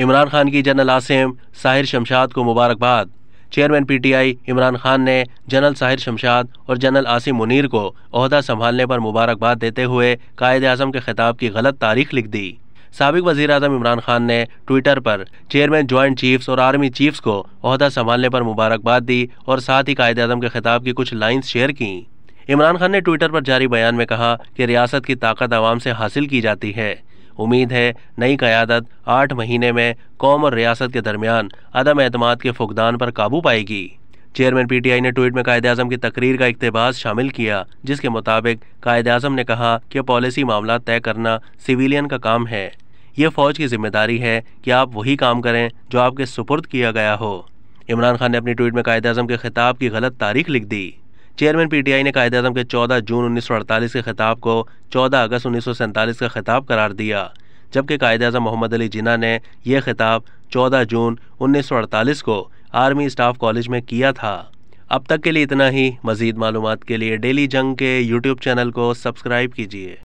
इमरान खान की जनरल आसिम साहिर शमशाद को मुबारकबाद चेयरमैन पीटीआई इमरान खान ने जनरल साहिर शमशाद और जनरल आसिम मुनीर को अहदा संभालने पर मुबारकबाद देते हुए कायद अजम के खिताब की गलत तारीख लिख दी सबक वज़ी अजम इमरान खान ने ट्विटर पर चेयरमैन ज्वाइंट चीफ्स और आर्मी चीफ्स को अहदा संभालने पर मुबारकबाद दी और साथ ही कायद अजम के खिताब की कुछ लाइन्स शेयर की इमरान खान ने ट्विटर पर जारी बयान में कहा कि रियासत की ताकत आवाम से हासिल की जाती है उम्मीद है नई क्यादत आठ महीने में कौम और रियासत के दरमियान अदम अतमाद के फुकदान पर काबू पाएगी चेयरमैन पीटीआई ने ट्वीट में कायद अजम की तकरीर का इकतबास शामिल किया जिसके मुताबिक कायद अजम ने कहा कि पॉलिसी मामला तय करना सिविलियन का काम है ये फौज की जिम्मेदारी है कि आप वही काम करें जो आपके सुपुर्द किया गया हो इमरान खान ने अपनी ट्वीट में कायद अजम के खिताब की गलत तारीख लिख दी चेयरमैन पीटीआई ने कायदे आजम के 14 जून 1948 के खिताब को 14 अगस्त उन्नीस का खिताब करार दिया जबकि कायदे अजम मोहम्मद अली जिना ने यह खिताब 14 जून 1948 को आर्मी स्टाफ कॉलेज में किया था अब तक के लिए इतना ही मज़ीद मालूम के लिए डेली जंग के यूट्यूब चैनल को सब्सक्राइब कीजिए